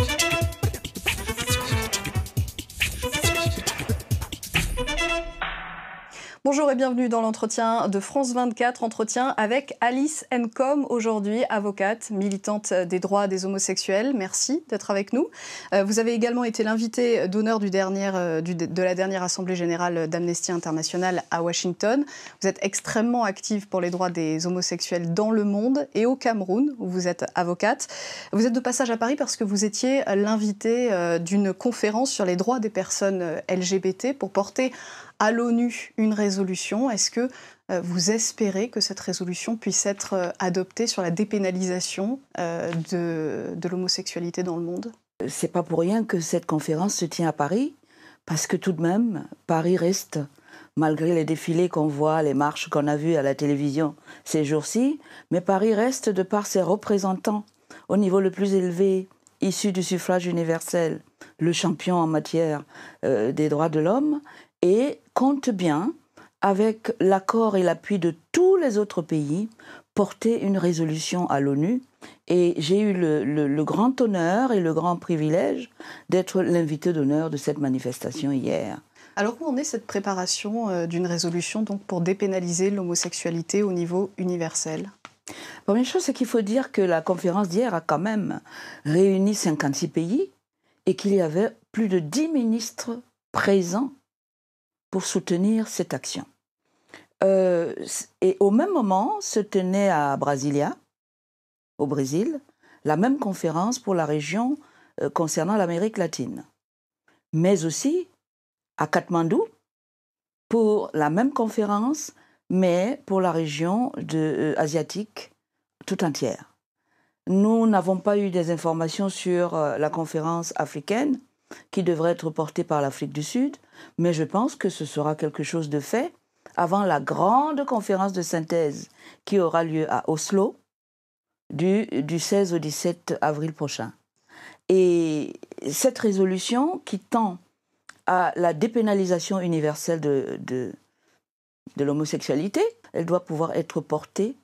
Thank you. Bonjour et bienvenue dans l'entretien de France 24, entretien avec Alice Encom, aujourd'hui avocate, militante des droits des homosexuels. Merci d'être avec nous. Euh, vous avez également été l'invitée d'honneur euh, de la dernière Assemblée générale d'Amnesty International à Washington. Vous êtes extrêmement active pour les droits des homosexuels dans le monde et au Cameroun, où vous êtes avocate. Vous êtes de passage à Paris parce que vous étiez l'invitée euh, d'une conférence sur les droits des personnes LGBT pour porter à l'ONU une résolution. Est-ce que euh, vous espérez que cette résolution puisse être euh, adoptée sur la dépénalisation euh, de, l'homosexualité dans le monde C'est pas pour rien que cette conférence se tient à Paris, parce que tout de même, Paris reste, malgré les défilés qu'on voit, les marches qu'on a vues à la télévision ces jours-ci, mais Paris reste de par ses représentants au niveau le plus élevé, issus du suffrage universel, le champion en matière des droits de l'homme, et compte bien, avec l'accord et l'appui de tous les autres pays, porter une résolution à l'ONU. Et j'ai eu le, grand honneur et le grand privilège d'être l'invité d'honneur de cette manifestation hier. Alors où est cette préparation euh, d'une résolution donc pour dépénaliser l'homosexualité au niveau universel Première chose, c'est qu'il faut dire que la conférence d'hier a quand même réuni 56 pays et qu'il y avait plus de 10 ministres présents pour soutenir cette action. Euh, et au même moment, se tenait à Brasilia, au Brésil, la même conférence pour la région euh, concernant l'Amérique latine, mais aussi à Katmandou pour la même conférence, mais pour la région de, euh, asiatique tout entière. Nous n'avons pas eu des informations sur la conférence africaine, qui devrait être portée par l'Afrique du Sud, mais je pense que ce sera quelque chose de fait avant la grande conférence de synthèse qui aura lieu à Oslo du, 16 au 17 avril prochain. Et cette résolution qui tend à la dépénalisation universelle de l'homosexualité, elle doit pouvoir être portée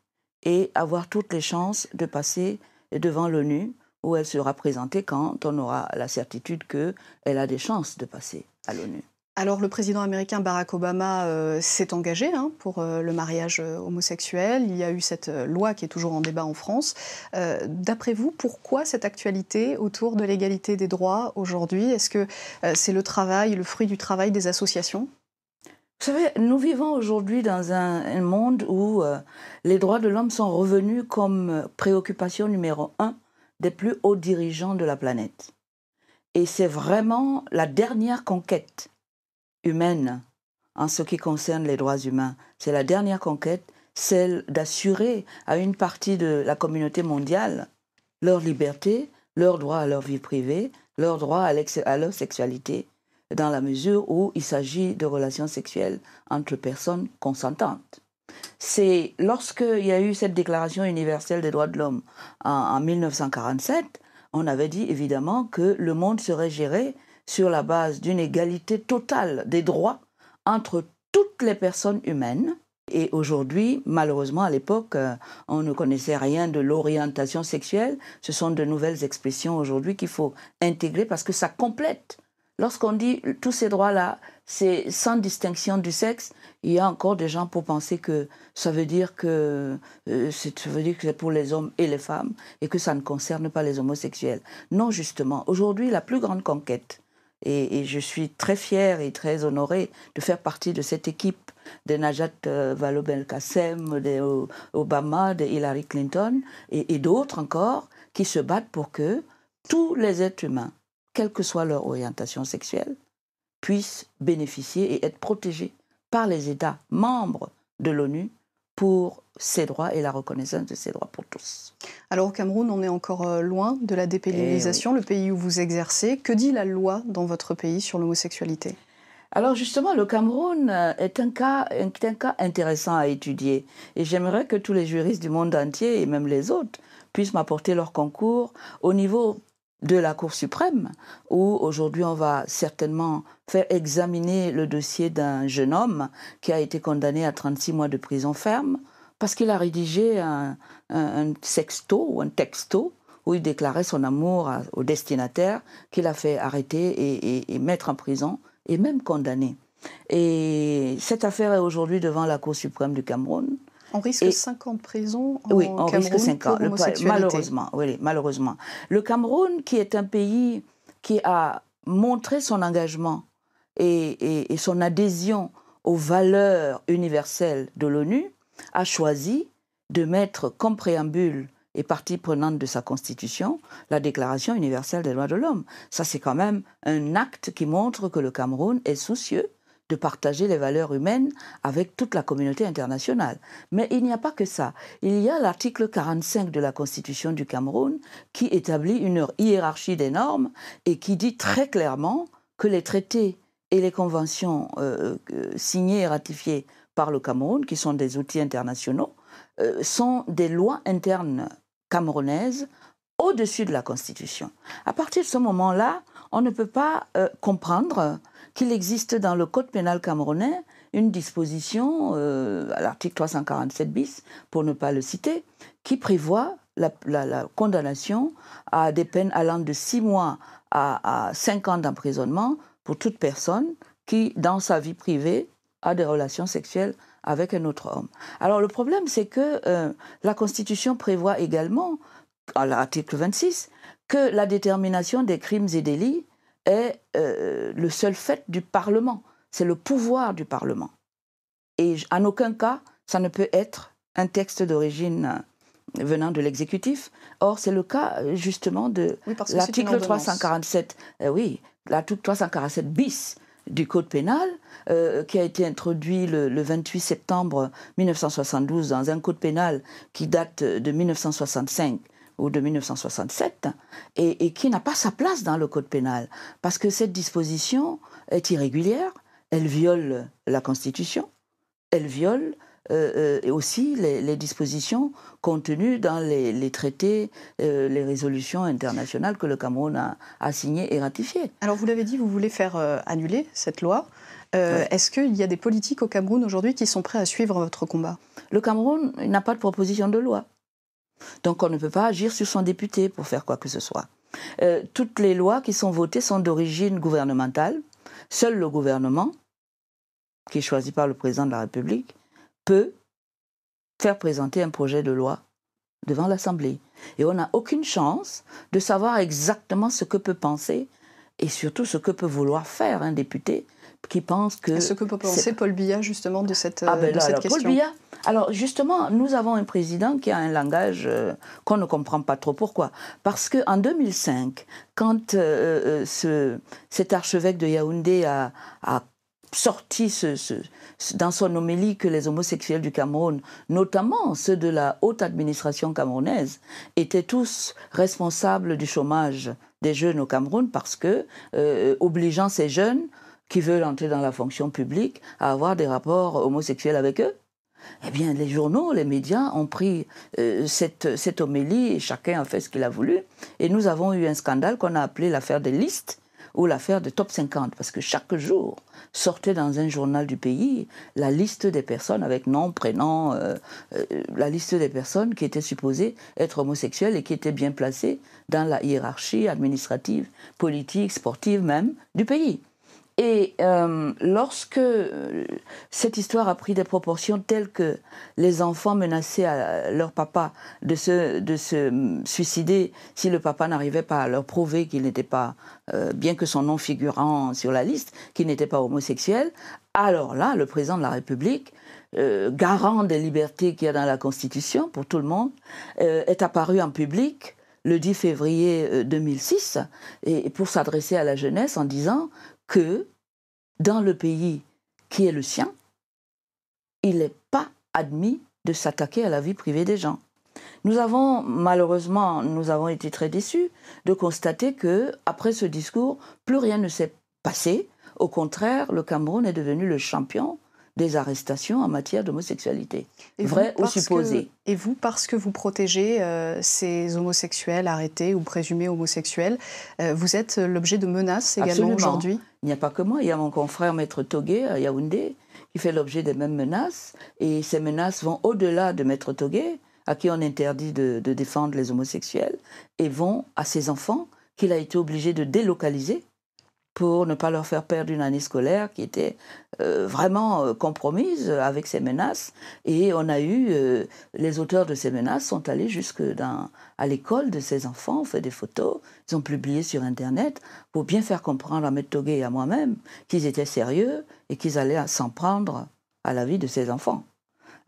et avoir toutes les chances de passer devant l'ONU où elle sera présentée quand on aura la certitude qu'elle a des chances de passer à l'ONU. Alors le président américain Barack Obama euh, s'est engagé hein, pour euh, le mariage euh, homosexuel. Il y a eu cette loi qui est toujours en débat en France. D'après vous, pourquoi cette actualité autour de l'égalité des droits aujourd'hui Est-ce que c'est le travail, le fruit du travail des associations vous savez, nous vivons aujourd'hui dans un, un, monde où les droits de l'homme sont revenus comme préoccupation numéro un des plus hauts dirigeants de la planète. Et c'est vraiment la dernière conquête humaine en ce qui concerne les droits humains. C'est la dernière conquête, celle d'assurer à une partie de la communauté mondiale leur liberté, leur droit à leur vie privée, leur droit à, leur sexualité, dans la mesure où il s'agit de relations sexuelles entre personnes consentantes c'est lorsqu'il y a eu cette Déclaration universelle des droits de l'homme en, en, 1947, on avait dit évidemment que le monde serait géré sur la base d'une égalité totale des droits entre toutes les personnes humaines. Et aujourd'hui, malheureusement, à l'époque, euh, on ne connaissait rien de l'orientation sexuelle. Ce sont de nouvelles expressions aujourd'hui qu'il faut intégrer parce que ça complète Lorsqu'on dit tous ces droits-là, c'est sans distinction du sexe. Il y a encore des gens pour penser que euh, ça veut dire que c'est pour les hommes et les femmes et que ça ne concerne pas les homosexuels. Non, justement. Aujourd'hui, la plus grande conquête, et, je suis très fière et très honorée de faire partie de cette équipe de Najat euh, Vallaud-Belkacem, de Obama, Hillary Clinton et d'autres encore qui se battent pour que tous les êtres humains quelle que soit leur orientation sexuelle, puissent bénéficier et être protégés par les États membres de l'ONU pour ces droits et la reconnaissance de ces droits pour tous. Alors au Cameroun, on est encore euh, loin de la dépénalisation, eh le pays où vous exercez. Que dit la loi dans votre pays sur l'homosexualité alors justement, le Cameroun euh, est un cas, est un cas intéressant à étudier et j'aimerais que tous les juristes du monde entier et même les autres puissent m'apporter leur concours au niveau de la Cour suprême, où aujourd'hui on va certainement faire examiner le dossier d'un jeune homme qui a été condamné à 36 mois de prison ferme parce qu'il a rédigé un, sexto ou un texto où il déclarait son amour au destinataire qu'il a fait arrêter et, et mettre en prison et même condamner. Et cette affaire est aujourd'hui devant la Cour suprême du Cameroun. On risque 5 ans de prison en Oui, on risque 5 ans, malheureusement, malheureusement. Le Cameroun, qui est un pays qui a montré son engagement et, et son adhésion aux valeurs universelles de l'ONU, a choisi de mettre comme préambule et partie prenante de sa constitution la Déclaration universelle des droits de l'homme. Ça, c'est quand même un acte qui montre que le Cameroun est soucieux de partager les valeurs humaines avec toute la communauté internationale. Mais il n'y a pas que ça. Il y a l'article 45 de la Constitution du Cameroun qui établit une hiérarchie des normes et qui dit très clairement que les traités et les conventions euh, euh, signées et ratifiées par le Cameroun, qui sont des outils internationaux, euh, sont des lois internes camerounaises au-dessus de la Constitution. À partir de ce moment-là, on ne peut pas comprendre qu'il existe dans le Code pénal camerounais une disposition, euh, à l'article 347 bis, pour ne pas le citer, qui prévoit la, condamnation à des peines allant de 6 mois à, 5 ans d'emprisonnement pour toute personne qui, dans sa vie privée, a des relations sexuelles avec un autre homme. Alors le problème, c'est que euh, la Constitution prévoit également, à l'article 26, que la détermination des crimes et délits est euh, le seul fait du Parlement. C'est le pouvoir du Parlement. Et en aucun cas, ça ne peut être un texte d'origine euh, venant de l'exécutif. Or, c'est le cas euh, justement de oui, l'article 347, oui, l'article 347 bis du Code pénal, qui a été introduit le, le, 28 septembre 1972 dans un Code pénal qui date de 1965 ou de 1967 et, qui n'a pas sa place dans le Code pénal parce que cette disposition est irrégulière, elle viole la Constitution, elle viole euh, euh, aussi les, dispositions contenues dans les, traités, euh, les résolutions internationales que le Cameroun a, a signées et ratifiées. Alors vous l'avez dit, vous voulez faire annuler cette loi. Est-ce qu'il y a des politiques au Cameroun aujourd'hui qui sont prêts à suivre votre combat Le Cameroun n'a pas de proposition de loi. Donc on ne peut pas agir sur son député pour faire quoi que ce soit. Euh, toutes les lois qui sont votées sont d'origine gouvernementale. Seul le gouvernement, qui est choisi par le président de la République, peut faire présenter un projet de loi devant l'Assemblée. Et on n'a aucune chance de savoir exactement ce que peut penser et surtout ce que peut vouloir faire un député qui pense que... ce que peut penser Paul Biya justement de cette, ah ben question. Alors justement, nous avons un président qui a un langage euh, qu'on ne comprend pas trop. Pourquoi Parce qu'en 2005, quand euh, euh, cet archevêque de Yaoundé a, sorti dans son homélie que les homosexuels du Cameroun, notamment ceux de la haute administration camerounaise, étaient tous responsables du chômage des jeunes au Cameroun parce que, obligeant ces jeunes qui veulent entrer dans la fonction publique à avoir des rapports homosexuels avec eux, eh bien, les journaux, les médias ont pris euh, cette, homélie et chacun a fait ce qu'il a voulu. Et nous avons eu un scandale qu'on a appelé l'affaire des listes ou l'affaire des top 50, parce que chaque jour sortait dans un journal du pays la liste des personnes avec nom, prénom, euh, euh, la liste des personnes qui étaient supposées être homosexuelles et qui étaient bien placées dans la hiérarchie administrative, politique, sportive même du pays. Et euh, lorsque euh, cette histoire a pris des proportions telles que les enfants menaçaient à leur papa de se, suicider si le papa n'arrivait pas à leur prouver qu'il n'était pas, euh, bien que son nom figurant sur la liste, qu'il n'était pas homosexuel, alors là, le président de la République, garant des libertés qu'il y a dans la Constitution pour tout le monde, est apparu en public le 10 février 2006 et pour s'adresser à la jeunesse en disant que dans le pays qui est le sien, il n'est pas admis de s'attaquer à la vie privée des gens. Nous avons malheureusement, nous avons été très déçus de constater que après ce discours, plus rien ne s'est passé. Au contraire, le Cameroun est devenu le champion des arrestations en matière d'homosexualité, vrai ou supposé. et vous, parce que vous protégez euh, ces homosexuels arrêtés ou présumés homosexuels, euh, vous êtes l'objet de menaces également aujourd'hui il n'y a pas que moi, il y a mon confrère Maître Togué à euh, Yaoundé qui fait l'objet des mêmes menaces. Et ces menaces vont au-delà de Maître Togué, à qui on interdit de, de défendre les homosexuels, et vont à ses enfants qu'il a été obligé de délocaliser pour ne pas leur faire perdre une année scolaire qui était euh, vraiment euh, compromise avec ces menaces. Et on a eu, euh, les auteurs de ces menaces sont allés jusque dans, à l'école de ces enfants, ont fait des photos, ils ont publié sur Internet pour bien faire comprendre à Metogué et à moi-même qu'ils étaient sérieux et qu'ils allaient s'en prendre à la vie de ces enfants.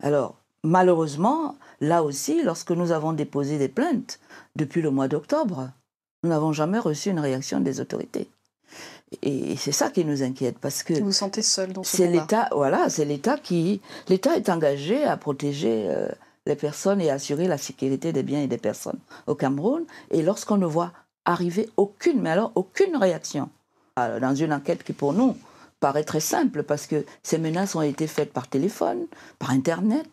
Alors, malheureusement, là aussi, lorsque nous avons déposé des plaintes depuis le mois d'octobre, nous n'avons jamais reçu une réaction des autorités. Et c'est ça qui nous inquiète parce que vous, vous sentez seul dans ce C'est l'État, voilà, c'est l'État qui l'État est engagé à protéger euh, les personnes et à assurer la sécurité des biens et des personnes au Cameroun. Et lorsqu'on ne voit arriver aucune, mais alors aucune réaction euh, dans une enquête qui pour nous paraît très simple parce que ces menaces ont été faites par téléphone, par internet,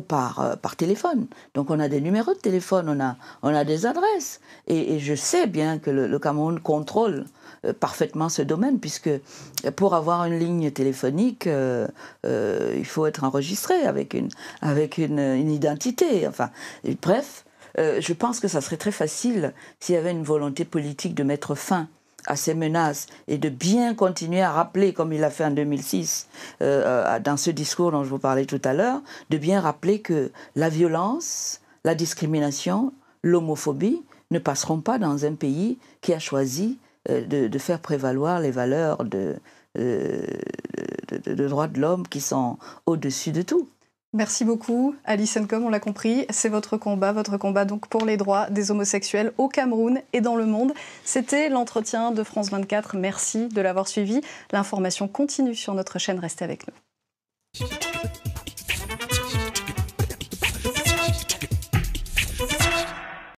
par, euh, par téléphone. Donc on a des numéros de téléphone, on a, on a des adresses. Et, je sais bien que le, Cameroun contrôle euh, parfaitement ce domaine, puisque pour avoir une ligne téléphonique, euh, il faut être enregistré avec une, avec une, identité. Enfin, bref, je pense que ça serait très facile s'il y avait une volonté politique de mettre fin à ces menaces et de bien continuer à rappeler, comme il l'a fait en 2006 euh, euh, dans ce discours dont je vous parlais tout à l'heure, de bien rappeler que la violence, la discrimination, l'homophobie ne passeront pas dans un pays qui a choisi euh, de, faire prévaloir les valeurs de droits de l'homme qui sont au-dessus de tout. Merci beaucoup. Alison comme on l'a compris, c'est votre combat, votre combat donc pour les droits des homosexuels au Cameroun et dans le monde. C'était l'entretien de France 24. Merci de l'avoir suivi. L'information continue sur notre chaîne. Restez avec nous.